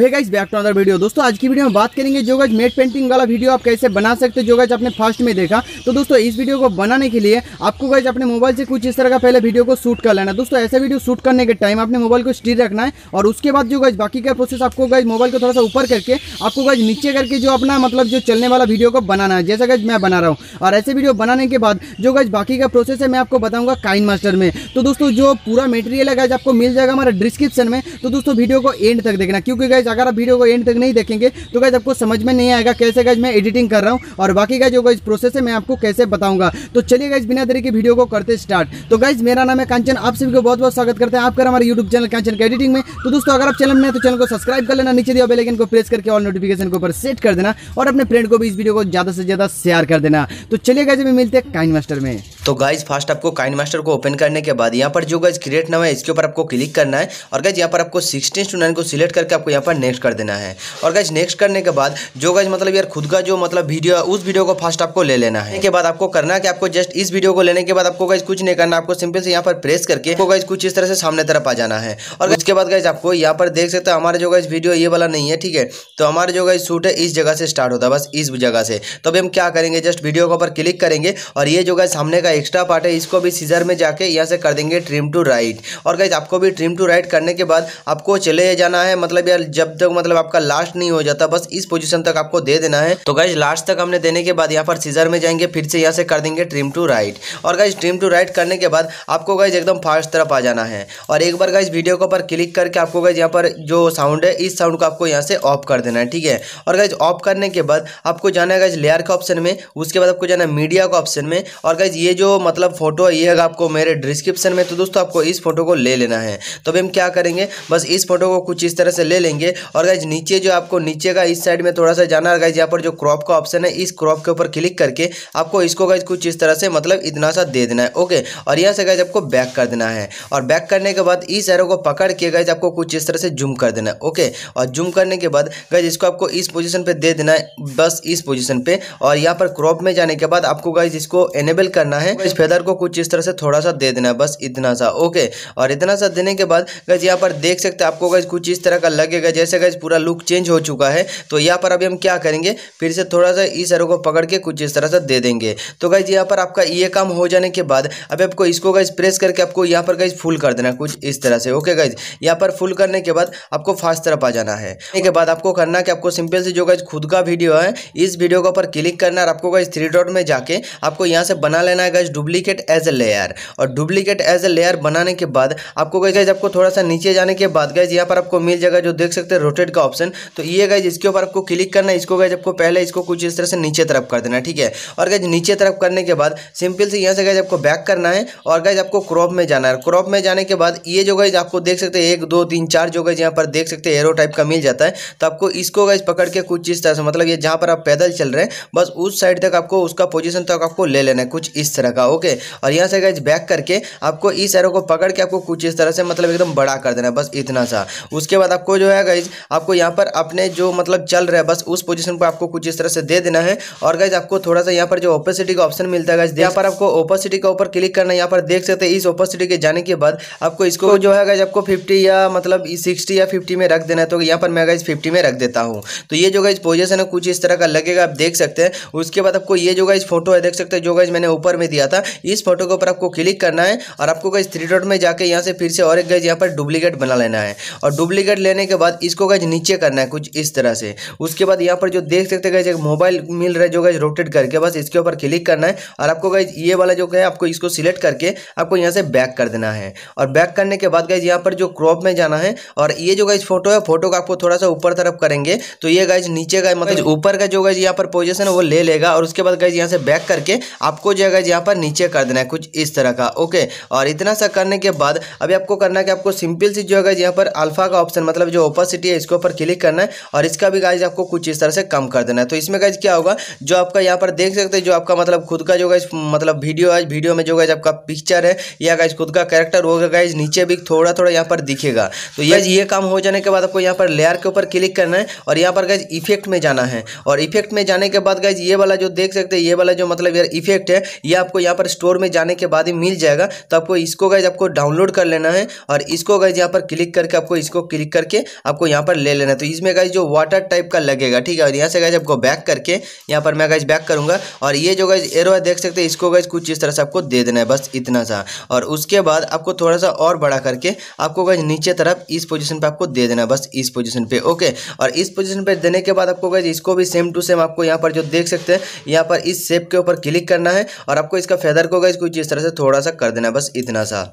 Hey guys back to other video दोस्तों आज की वीडियो में बात करेंगे जो गज मेट पेंटिंग वाला वीडियो आप कैसे बना सकते हो जो गाइज आपने फर्स्ट में देखा तो दोस्तों इस वीडियो को बनाने के लिए आपको गाइज अपने मोबाइल से कुछ इस तरह का पहले वीडियो को शूट कर लेना दोस्तों ऐसे वीडियो शूट करने के टाइम अपने मोबाइल को स्टिल रखना है और उसके बाद जो गाइज बाकी का प्रोसेस आपको गाइज मोबाइल को थोड़ा सा ऊपर करके आपको गाइज नीचे करके जो अपना मतलब जो चलने वाला वीडियो को बनाना है जैसा गाइज मैं बना रहा हूँ और ऐसे वीडियो बनाने के बाद जो गाइज बाकी का प्रोसेस है मैं आपको बताऊँगा काइन मास्टर में तो दोस्तों जो पूरा मेटेरियल है गाइज आपको मिल जाएगा हमारा डिस्क्रिप्शन में तो दोस्तों वीडियो को एंड तक देखना क्योंकि गाइज गाइज अगर आप वीडियो को एंड तक नहीं देखेंगे तो गाइज आपको समझ में नहीं आएगा कैसे गाइज मैं एडिटिंग कर रहा हूँ और बाकी का जो गाइज प्रोसेस है मैं आपको कैसे बताऊंगा तो चलिए गाइज बिना देरी के वीडियो को करते स्टार्ट तो गाइज मेरा नाम है कांचन आप सभी को बहुत बहुत स्वागत करते हैं आपका हमारे यूट्यूब चैनल कांचन के एडिटिंग में तो दोस्तों अगर आप चैनल में तो चैनल को सब्सक्राइब कर लेना नीचे दिया बेलेकिन को प्रेस करके और नोटिफिकेशन के ऊपर सेट कर देना और अपने फ्रेंड को भी इस वीडियो को ज़्यादा से ज़्यादा शेयर कर देना तो चलिए गाइज हमें मिलते हैं काइन मास्टर में तो गाइज फर्स्ट आपको काइन मास्टर को ओपन करने के बाद यहाँ पर जो गाइज क्रिएट नाम है इसके ऊपर आपको क्लिक करना है और गाइज यहाँ पर आपको सिक्सटीन स्टूडेंट को सिलेक्ट करके आपको यहाँ पर नेक्स्ट कर देना है और गैज नेक्स्ट करने के बाद जो गैज मतलब यार खुद का जो मतलब वीडियो है उस वीडियो को फर्स्ट आपको ले लेना है के बाद आपको करना कि आपको जस्ट इस वीडियो को लेने के बाद आपको गैज कुछ नहीं करना आपको सिंपल से यहाँ पर प्रेस करके आपको गैज कुछ इस तरह से सामने तरफ आ जाना है और उसके बाद गैज आपको यहाँ पर देख सकते हैं हमारे जो गैज वीडियो ये वाला नहीं है ठीक है तो हमारे जो गैज शूट है इस जगह से स्टार्ट होता है बस इस जगह से तो अभी हम क्या करेंगे जस्ट वीडियो के ऊपर क्लिक करेंगे और ये जो गैस सामने का एक्स्ट्रा पार्ट है इसको भी सीजर में जाके यहाँ से कर देंगे ट्रिम टू राइट और गैस आपको भी ट्रिम टू राइट करने के बाद आपको चले जाना है मतलब यार जब तक मतलब आपका लास्ट नहीं हो जाता बस इस पोजीशन तक आपको दे देना है तो गाइज लास्ट तक हमने देने के बाद यहाँ पर सीजर में जाएंगे फिर से यहाँ से कर देंगे ट्रिम टू राइट और गाइज ट्रिम टू राइट करने के बाद आपको गाइज एकदम फास्ट तरफ आ जाना है और एक बार गाइज वीडियो के ऊपर क्लिक करके आपको गाइज यहाँ पर जो साउंड है इस साउंड को आपको यहाँ से ऑफ कर देना है ठीक है और गाइज ऑफ करने के बाद आपको जाना है गाइज लेयर के ऑप्शन में उसके बाद आपको जाना है मीडिया का ऑप्शन में और गाइज ये जो मतलब फोटो है ये है आपको मेरे डिस्क्रिप्शन में तो दोस्तों आपको इस फोटो को ले लेना है तो अभी हम क्या करेंगे बस इस फोटो को कुछ इस तरह से ले लेंगे जाएंगे और गाइज नीचे जो आपको नीचे का इस साइड में थोड़ा सा जाना गाइज यहाँ पर जो क्रॉप का ऑप्शन है इस क्रॉप के ऊपर क्लिक करके आपको इसको गाइज कुछ इस तरह से मतलब इतना सा दे देना है ओके और यहाँ से गाइज आपको बैक कर देना है और बैक करने के बाद इस एरो को पकड़ के गाइज आपको कुछ इस तरह से जूम कर देना है ओके और जूम करने के बाद गाइज इसको आपको इस पोजिशन पर दे देना है बस इस पोजिशन पर और यहाँ पर क्रॉप में जाने के बाद आपको गाइज इसको एनेबल करना है इस फेदर को कुछ इस तरह से थोड़ा सा दे देना है बस इतना सा ओके और इतना सा देने के बाद गज यहाँ पर देख सकते हैं आपको गज कुछ इस तरह का लगेगा जैसे गैस पूरा लुक चेंज हो चुका है तो यहाँ पर अभी हम क्या करेंगे फिर से थोड़ा सा इस एरो को पकड़ के कुछ इस तरह से दे देंगे तो गैस यहाँ पर आपका ये काम हो जाने के बाद अभी आपको इसको गैस प्रेस करके आपको यहाँ पर गैस फुल कर देना कुछ इस तरह से ओके गैस यहाँ पर फुल करने के बाद आपको फास्ट तरफ आ जाना है के बाद आपको करना कि आपको सिंपल से जो गैस खुद का वीडियो है इस वीडियो के ऊपर क्लिक करना और आपको गैस थ्री डॉट में जाके आपको यहाँ से बना लेना है guys duplicate as a layer और डुप्लीकेट एज ए लेयर बनाने के बाद आपको गैस आपको थोड़ा सा नीचे जाने के बाद गैस यहाँ पर आपको मिल जाएगा जो देख सकते सकते हैं रोटेट का ऑप्शन तो ये गाइज इसके ऊपर आपको क्लिक करना है इसको गाइज आपको पहले इसको कुछ इस तरह से नीचे तरफ कर देना ठीक है और गाइज नीचे तरफ करने के बाद सिंपल से यहाँ से गाइज आपको बैक करना है और गाइज आपको क्रॉप में जाना है क्रॉप में जाने के बाद ये जो गाइज आपको देख सकते हैं एक दो तीन चार जो गाइज यहाँ पर देख सकते हैं एरो टाइप का मिल जाता है तो आपको इसको गाइज पकड़ के कुछ इस तरह से मतलब ये जहाँ पर आप पैदल चल रहे हैं बस उस साइड तक आपको उसका पोजिशन तक आपको ले लेना है कुछ इस तरह का ओके और यहाँ से गाइज बैक करके आपको इस एरो को पकड़ के आपको कुछ इस तरह से मतलब एकदम बड़ा कर देना है बस इतना सा उसके बाद आपको जो है गाइज आपको यहाँ पर अपने जो मतलब चल रहा है बस उस पोजीशन पर आपको कुछ इस तरह से दे देना है और गाइज आपको थोड़ा सा यहाँ पर जो ओपोसिटी का ऑप्शन मिलता है गाइज यहाँ पर आपको ओपोसिटी के ऊपर क्लिक करना है यहाँ पर देख सकते हैं इस ओपोसिटी के जाने के बाद आपको इसको जो है गाइज आपको फिफ्टी या मतलब सिक्सटी या फिफ्टी में रख देना है तो यहाँ पर मैं गाइज फिफ्टी में रख देता हूँ तो ये जो गाइज पोजिशन है कुछ इस तरह का लगेगा आप देख सकते हैं उसके बाद आपको ये जो गाइज फोटो है देख सकते हैं जो गाइज मैंने ऊपर में दिया था इस फोटो के ऊपर आपको क्लिक करना है और आपको गाइज थ्री डॉट में जाकर यहाँ से फिर से और एक गाइज यहाँ पर डुप्लीकेट बना लेना है और डुप्लीकेट लेने के बाद इसको गैज नीचे करना है कुछ इस तरह से उसके बाद यहाँ पर जो देख सकते गए एक मोबाइल मिल रहा है जो गैज रोटेट करके बस इसके ऊपर क्लिक करना है और आपको गैज ये वाला जो है आपको इसको सिलेक्ट करके आपको यहाँ से बैक कर देना है और बैक करने के बाद गैज यहाँ पर जो क्रॉप में जाना है और ये जो गैज फोटो है फोटो का आपको थोड़ा सा ऊपर तरफ करेंगे तो ये गैज नीचे का मतलब ऊपर का जो गैज यहाँ पर पोजिशन है वो ले लेगा और उसके बाद गैज यहाँ से बैक करके आपको जो गैज यहाँ पर नीचे कर देना है कुछ इस तरह का ओके और इतना सा करने के बाद अभी आपको करना है कि आपको सिंपल सी जो है यहाँ पर अल्फा का ऑप्शन मतलब जो ओपोजिट कैपेसिटी है इसके ऊपर क्लिक करना है और इसका भी गाइज आपको कुछ इस तरह से कम कर देना है तो इसमें गाइज क्या होगा जो आपका यहाँ पर देख सकते हैं जो आपका मतलब खुद का जो गाइज मतलब वीडियो है वीडियो में जो गाइज आपका पिक्चर है या गाइज खुद का कैरेक्टर होगा गाइज नीचे भी थोड़ा थोड़ा यहाँ पर दिखेगा तो ये ये काम हो जाने के बाद आपको यहाँ पर लेयर के ऊपर क्लिक करना है और यहाँ पर गाइज इफेक्ट में जाना है और इफेक्ट में जाने के बाद गाइज ये वाला जो देख सकते हैं ये वाला जो मतलब यार इफेक्ट है ये आपको यहाँ पर स्टोर में जाने के बाद ही मिल जाएगा तो आपको इसको गाइज आपको डाउनलोड कर लेना है और इसको गाइज यहाँ पर क्लिक करके आपको इसको क्लिक करके आपको यहाँ पर ले लेना है तो इसमें गाइज जो वाटर टाइप का लगेगा ठीक है और यहाँ से गाइज आपको बैक करके यहाँ पर मैं गाइज बैक करूँगा और ये जो गाइज एरो है देख सकते हैं इसको गाइज कुछ इस तरह से आपको दे देना है बस इतना सा और उसके बाद आपको थोड़ा सा और बड़ा करके आपको गाइज नीचे तरफ इस पोजिशन पर आपको दे देना है बस इस पोजिशन पर ओके और इस पोजिशन पर देने के बाद आपको गाइज इसको भी सेम टू सेम आपको यहाँ पर जो देख सकते हैं यहाँ पर इस सेप के ऊपर क्लिक करना है और आपको इसका फेदर को गाइज कुछ इस तरह से थोड़ा सा कर देना है बस इतना सा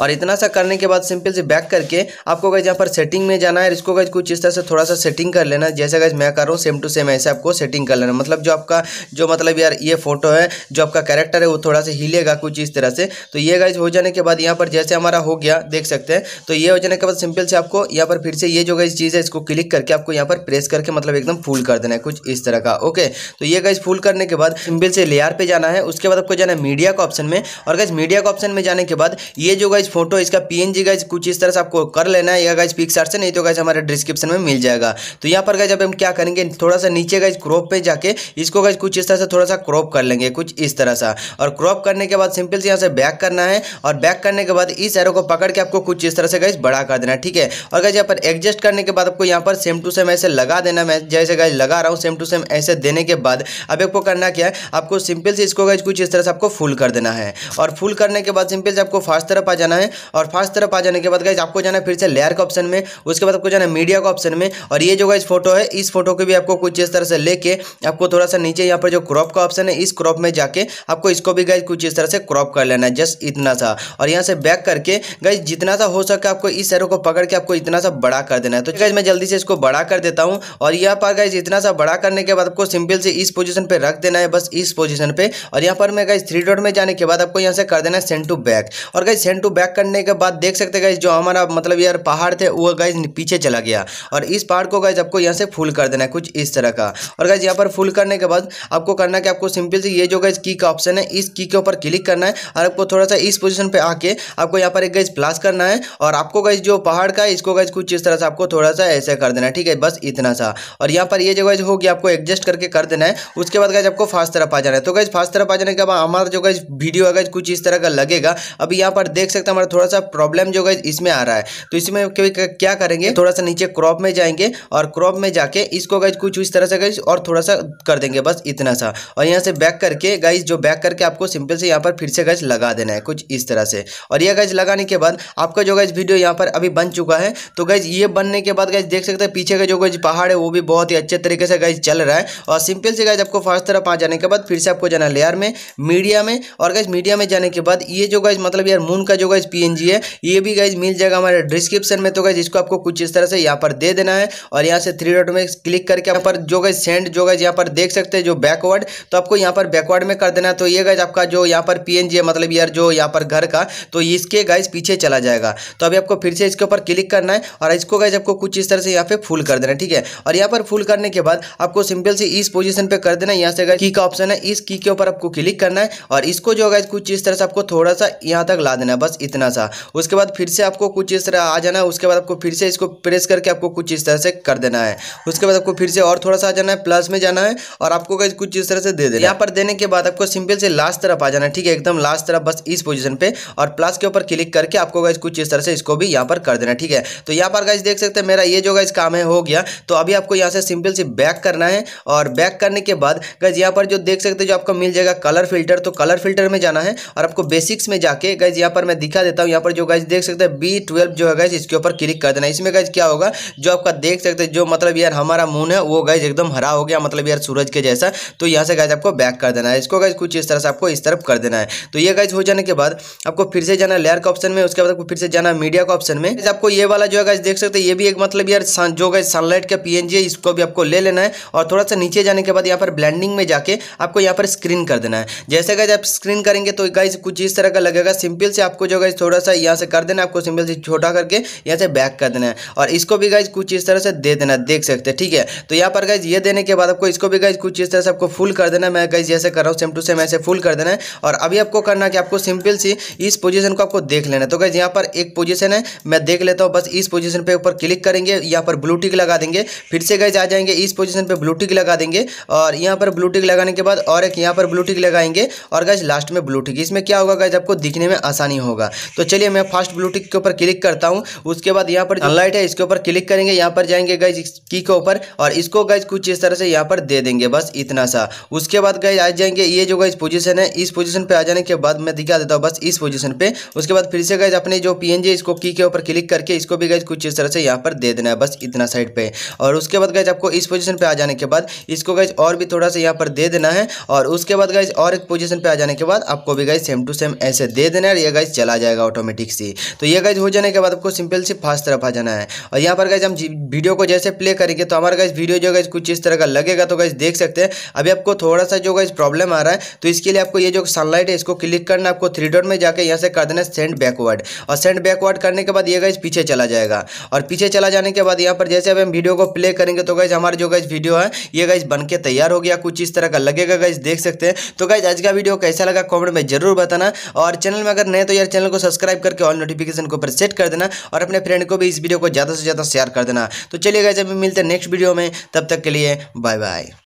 और इतना सा करने के बाद सिंपल से बैक करके आपको अगर यहाँ पर सेटिंग में जाना है इसको गैज कुछ इस तरह से थोड़ा सा सेटिंग कर लेना जैसे गैज मैं कर रहा हूँ सेम टू सेम ऐसे आपको सेटिंग कर लेना मतलब जो आपका जो मतलब यार ये फोटो है जो आपका कैरेक्टर है वो थोड़ा सा हिलेगा कुछ इस तरह से तो ये गाइज हो जाने के बाद यहाँ पर जैसे हमारा हो गया देख सकते हैं तो ये हो जाने के बाद सिंपल से आपको यहाँ पर फिर से ये जो गई चीज़ है इसको क्लिक करके आपको यहाँ पर प्रेस करके मतलब एकदम फुल कर देना है कुछ इस तरह का ओके तो ये गाइज फुल करने के बाद सिंपल से लेयर पर जाना है उसके बाद आपको जाना है मीडिया का ऑप्शन में और गज मीडिया का ऑप्शन में जाने के बाद ये जो गाइज गाइज फोटो इसका पीएनजी गाइज कुछ इस तरह से आपको कर लेना है यह गाइज पिक्सर से नहीं तो गाइज हमारे डिस्क्रिप्शन में मिल जाएगा तो यहाँ पर गाइज अब हम क्या करेंगे थोड़ा सा नीचे गाइज क्रॉप पे जाके इसको गाइज कुछ इस तरह से थोड़ा सा क्रॉप कर लेंगे कुछ इस तरह सा और क्रॉप करने के बाद सिंपल से यहाँ से बैक करना है और बैक करने के बाद इस एरो को पकड़ के आपको कुछ इस तरह से गाइज बड़ा कर देना ठीक है और गाइज यहाँ पर एडजस्ट करने के बाद आपको यहाँ पर सेम टू सेम ऐसे लगा देना मैं जैसे गाइज लगा रहा हूँ सेम टू सेम ऐसे देने के बाद अब आपको करना क्या है आपको सिंपल से इसको गाइज कुछ इस तरह से आपको फुल कर देना है और फुल करने के बाद सिंपल से आपको फास्ट तरफ आ जाना जाना है और फर्स्ट तरफ आ जाने के बाद गाइज आपको जाना है फिर से लेयर के ऑप्शन में उसके बाद आपको जाना है मीडिया का ऑप्शन में और ये जो गाइज फोटो है इस फोटो को भी आपको कुछ इस तरह से लेके आपको थोड़ा सा नीचे यहाँ पर जो क्रॉप का ऑप्शन है इस क्रॉप में जाके आपको इसको भी गाइज कुछ इस तरह से क्रॉप कर लेना है जस्ट इतना सा और यहाँ से बैक करके गाइज जितना सा हो सके आपको इस एरो को पकड़ के आपको इतना सा बड़ा कर देना है तो गाइज मैं जल्दी से इसको बड़ा कर देता हूँ और यहाँ पर गाइज इतना सा बड़ा करने के बाद आपको सिंपल से इस पोजिशन पर रख देना है बस इस पोजिशन पर और यहाँ पर मैं गाइज थ्री डॉट में जाने के बाद आपको यहाँ से कर देना है सेंड टू बैक और guys send to back back करने के बाद देख सकते गाइज जो हमारा मतलब यार पहाड़ थे वो गाइज पीछे चला गया और इस पहाड़ को गाइज आपको यहाँ से फुल कर देना है कुछ इस तरह का और गाइज यहाँ पर फुल करने के बाद आपको करना कि आपको सिंपल से ये जो गाइज की का ऑप्शन है इस की के ऊपर क्लिक करना है और आपको थोड़ा सा इस पोजिशन पे आके आपको यहाँ पर एक गाइज प्लास करना है और आपको गाइज जो पहाड़ का है इसको गाइज कुछ इस तरह से आपको थोड़ा सा ऐसे कर देना है ठीक है बस इतना सा और यहाँ पर ये जो गाइज होगी आपको एडजस्ट करके कर देना है उसके बाद गाइज आपको फास्ट तरफ आ जाना है तो गाइज फास्ट तरफ आ जाने के बाद हमारा जो गाइज वीडियो है गाइज कुछ इस तरह का लगेगा अभी यहाँ पर देख सकते हमारा थोड़ा सा प्रॉब्लम जो है इसमें आ रहा है तो इसमें क्या करेंगे थोड़ा सा नीचे क्रॉप में जाएंगे और क्रॉप में जाके इसको गाइज कुछ इस तरह से गाइज और थोड़ा सा कर देंगे बस इतना सा और यहाँ से बैक करके गाइज जो बैक करके आपको सिंपल से यहाँ पर फिर से गाइज लगा देना है कुछ इस तरह से और यह गाइज लगाने के बाद आपका जो गाइज वीडियो यहाँ पर अभी बन चुका है तो गाइज ये बनने के बाद गाइज देख सकते हैं पीछे का जो गाइज पहाड़ है वो भी बहुत ही अच्छे तरीके से गाइज चल रहा है और सिंपल से गाइज आपको फर्स्ट तरफ आ जाने के बाद फिर से आपको जाना लेयर में मीडिया में और गाइज मीडिया में जाने के बाद ये जो गाइज मतलब यार मून का जो गाइज गाइज पी है ये भी गाइज मिल जाएगा हमारे डिस्क्रिप्शन में तो गाइज इसको आपको कुछ इस तरह से यहाँ पर दे देना है और यहाँ से थ्री डॉट में क्लिक करके यहाँ पर जो गाइज सेंड जो गाइज यहाँ पर देख सकते हैं जो बैकवर्ड तो आपको यहाँ पर बैकवर्ड में कर देना है तो ये गाइज आपका जो यहाँ पर पी है मतलब यार जो यहाँ पर घर का तो इसके गाइज पीछे चला जाएगा तो अभी आपको फिर से इसके ऊपर क्लिक करना है और इसको गाइज आपको कुछ इस तरह से यहाँ पे फुल कर देना है ठीक है और यहाँ पर फुल करने के बाद आपको सिंपल से इस पोजिशन पर कर देना है यहाँ से अगर की का ऑप्शन है इस की के ऊपर आपको क्लिक करना है और इसको जो गाइज कुछ इस तरह से आपको थोड़ा सा यहाँ तक ला देना है बस इतना इतना सा उसके बाद फिर से आपको कुछ इस तरह आ जाना है उसके बाद आपको फिर से इसको प्रेस करके आपको कुछ इस तरह से कर देना है उसके बाद आपको फिर से और थोड़ा सा आ जाना है प्लस में जाना है और आपको कुछ इस तरह से दे देना यहाँ पर देने के बाद आपको सिंपल से लास्ट तरफ आ जाना है ठीक है एकदम लास्ट तरफ बस इस पोजिशन पर और प्लस के ऊपर क्लिक करके आपको कुछ इस तरह से इसको भी यहाँ पर कर देना ठीक है तो यहाँ पर गाइज देख सकते हैं मेरा ये जो गाइज काम है हो गया तो अभी आपको यहाँ से सिंपल से बैक करना है और बैक करने के बाद गाइज यहाँ पर जो देख सकते हैं जो आपको मिल जाएगा कलर फिल्टर तो कलर फिल्टर में जाना है और आपको बेसिक्स में जाके गाइज यहाँ पर मैं दिखा देता हूँ यहाँ पर जो गैस देख सकते हैं बी ट्वेल्व जो है गैस इसके ऊपर क्लिक कर देना इसमें गैस क्या होगा जो आपका देख सकते हैं जो मतलब यार हमारा मून है वो गैस एकदम हरा हो गया मतलब यार सूरज के जैसा तो यहाँ से गैस आपको बैक कर देना है इसको गैस कुछ इस तरह से आपको इस तरफ कर देना है तो ये गैस हो जाने के बाद आपको फिर से जाना लेयर का ऑप्शन में उसके बाद आपको फिर से जाना मीडिया का ऑप्शन में आपको ये वाला जो है गैस देख सकते हैं ये भी एक मतलब यार जो गैस सनलाइट का पी है इसको भी आपको ले लेना है और थोड़ा सा नीचे जाने के बाद यहाँ पर ब्लैंडिंग में जाके आपको यहाँ पर स्क्रीन कर देना है जैसे गैस आप स्क्रीन करेंगे तो गैस कुछ इस तरह का लगेगा सिंपल से आपको जो गाइज थोड़ा सा यहाँ से कर देना आपको सिंपल से छोटा करके यहाँ से बैक कर देना है और इसको भी गाइज कुछ इस तरह से दे देना देख सकते हैं ठीक है तो यहाँ पर गाइज ये देने के बाद आपको इसको भी गाइज कुछ इस तरह से आपको फुल कर देना मैं गाइज जैसे कर रहा हूँ सेम टू सेम ऐसे फुल कर देना है और अभी आपको करना कि आपको सिंपल सी इस पोजिशन को आपको देख लेना तो गाइज यहाँ पर एक पोजिशन है मैं देख लेता हूँ बस इस पोजिशन पर ऊपर क्लिक करेंगे यहाँ पर ब्लू टिक लगा देंगे फिर से गाइज आ जाएंगे इस पोजिशन पर ब्लू टिक लगा देंगे और यहाँ पर ब्लू टिक लगाने के बाद और एक यहाँ पर ब्लू टिक लगाएंगे और गाइज लास्ट में ब्लू टिक इसमें क्या होगा गाइज आपको दिखने में आसानी होगा तो चलिए मैं फास्ट ब्लू के ऊपर क्लिक करता हूँ उसके बाद यहाँ पर लाइट हाँ। है इसके ऊपर क्लिक करेंगे यहाँ पर जाएंगे गाइज की के ऊपर और इसको गाइज कुछ इस तरह से यहाँ पर दे देंगे बस इतना सा उसके बाद गाइज आ जाएंगे ये जो गाइज पोजिशन है इस पोजिशन पर आ जाने के बाद मैं दिखा देता हूँ बस इस पोजिशन पर उसके बाद फिर से गाइज अपने जो पीएनजी इसको की के ऊपर क्लिक करके इसको भी गाइज कुछ इस तरह से यहाँ पर दे देना है बस इतना साइड पर और उसके बाद गाइज आपको इस पोजिशन पर आ जाने के बाद इसको गाइज और भी थोड़ा सा यहाँ पर दे देना है और उसके बाद गाइज और एक पोजिशन पर आ जाने के बाद आपको भी गाइज सेम टू सेम ऐसे दे देना है और ये गाइज चला जाए जाएगा ऑटोमेटिक से तो ये गाइज हो जाने के बाद आपको सिंपल से फास्ट तरफ आ जाना है और यहाँ पर गाइज हम वीडियो को जैसे प्ले करेंगे तो हमारा गाइज वीडियो जो गाइज कुछ इस तरह का लगेगा तो गाइज देख सकते हैं अभी आपको थोड़ा सा जो गाइज प्रॉब्लम आ रहा है तो इसके लिए आपको ये जो सनलाइट है इसको क्लिक करना आपको थ्री डॉट में जाकर यहाँ से कर देना सेंड बैकवर्ड और सेंड बैकवर्ड करने के बाद ये गाइज पीछे चला जाएगा और पीछे चला जाने के बाद यहाँ पर जैसे अब हम वीडियो को प्ले करेंगे तो गाइज हमारा जो गाइज वीडियो है ये गाइज बन तैयार हो गया कुछ इस तरह का लगेगा गाइज देख सकते हैं तो गाइज आज का वीडियो कैसा लगा कॉमेंट में जरूर बताना और चैनल में अगर नए तो यार चैनल को सब्सक्राइब करके ऑल नोटिफिकेशन को ऊपर सेट कर देना और अपने फ्रेंड को भी इस वीडियो को ज़्यादा से ज़्यादा शेयर कर देना तो चलिए गाइज अभी मिलते हैं नेक्स्ट वीडियो में तब तक के लिए बाय बाय